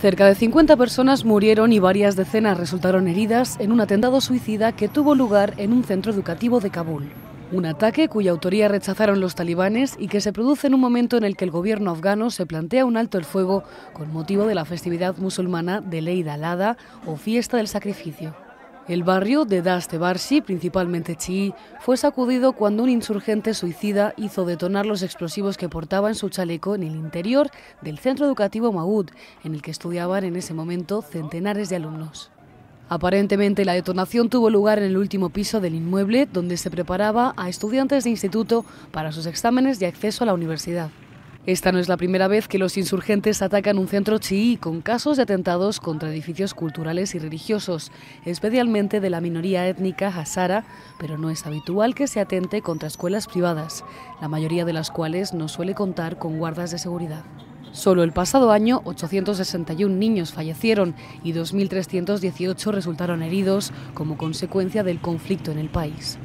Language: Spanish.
Cerca de 50 personas murieron y varias decenas resultaron heridas en un atentado suicida que tuvo lugar en un centro educativo de Kabul. Un ataque cuya autoría rechazaron los talibanes y que se produce en un momento en el que el gobierno afgano se plantea un alto el fuego con motivo de la festividad musulmana de Eid al o fiesta del sacrificio. El barrio de Barsi, principalmente chií, fue sacudido cuando un insurgente suicida hizo detonar los explosivos que portaba en su chaleco en el interior del centro educativo Mahud, en el que estudiaban en ese momento centenares de alumnos. Aparentemente la detonación tuvo lugar en el último piso del inmueble donde se preparaba a estudiantes de instituto para sus exámenes de acceso a la universidad. Esta no es la primera vez que los insurgentes atacan un centro chií con casos de atentados contra edificios culturales y religiosos, especialmente de la minoría étnica hasara, pero no es habitual que se atente contra escuelas privadas, la mayoría de las cuales no suele contar con guardas de seguridad. Solo el pasado año, 861 niños fallecieron y 2.318 resultaron heridos como consecuencia del conflicto en el país.